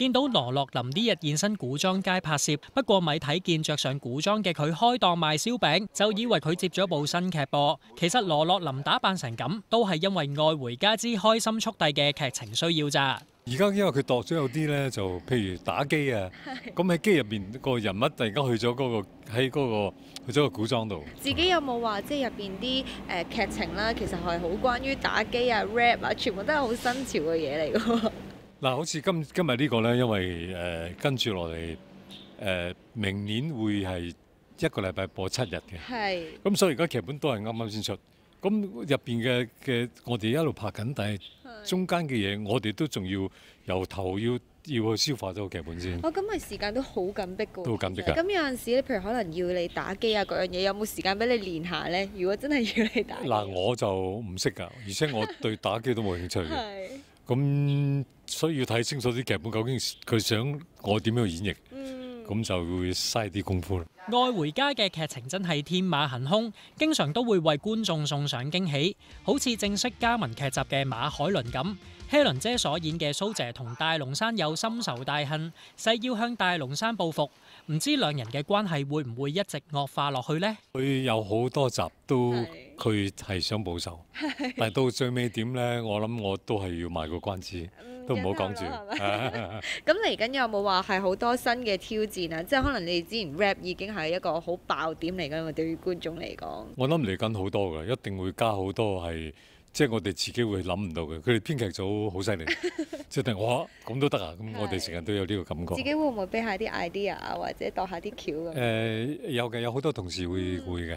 見到羅洛林呢日現身古裝街拍攝，不過咪睇見着上古裝嘅佢開檔賣燒餅，就以為佢接咗部新劇播。其實羅洛林打扮成咁，都係因為《愛回家之開心速遞》嘅劇情需要咋。而家因為佢度咗有啲咧，就譬如打機啊，咁喺機入面個人物突然間去咗嗰個喺嗰個去咗個古裝度。自己有冇話即係入邊啲誒劇情啦？其實係好關於打機啊、rap 啊，全部都係好新潮嘅嘢嚟㗎。嗱，好似今今日呢個咧，因為誒跟住落嚟誒，明年會係一個禮拜播七日嘅。係。咁所以而家劇本都係啱啱先出，咁入邊嘅嘅，我哋一路拍緊，但係中間嘅嘢，我哋都仲要由頭要要去消化咗個劇本先。哦，咁咪時間都好緊迫㗎都緊迫㗎。咁有陣時，你譬如可能要你打機啊，各樣嘢，有冇時間俾你練下咧？如果真係要你打，嗱，我就唔識㗎，而且我對打機都冇興趣。咁所以要睇清楚啲剧本，究竟佢想我点样演绎，咁就会嘥啲功夫。《爱回家》嘅剧情真系天马行空，经常都会为观众送上惊喜。好似正式加盟剧集嘅马海伦咁，希伦姐所演嘅苏姐同大龙山有深仇大恨，誓要向大龙山报复。唔知两人嘅关系会唔会一直恶化落去呢？佢有好多集都。佢係想保守，但到最尾點咧，我諗我都係要賣個關子，都唔好講住。咁嚟緊有冇話係好多新嘅挑戰啊？即係可能你之前 rap 已經係一個好爆點嚟㗎嘛，對於觀眾嚟講。我諗嚟緊好多㗎，一定會加好多係，即係我哋自己會諗唔到嘅。佢哋編劇組好犀利，即係我咁都得啊！咁我哋成日都有呢個感覺。自己會唔會俾下啲 idea 或者度下啲橋咁？誒有嘅，有好多同事會會嘅。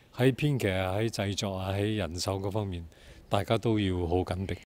喺編劇啊，喺製作啊，喺人手嗰方面，大家都要好緊迫。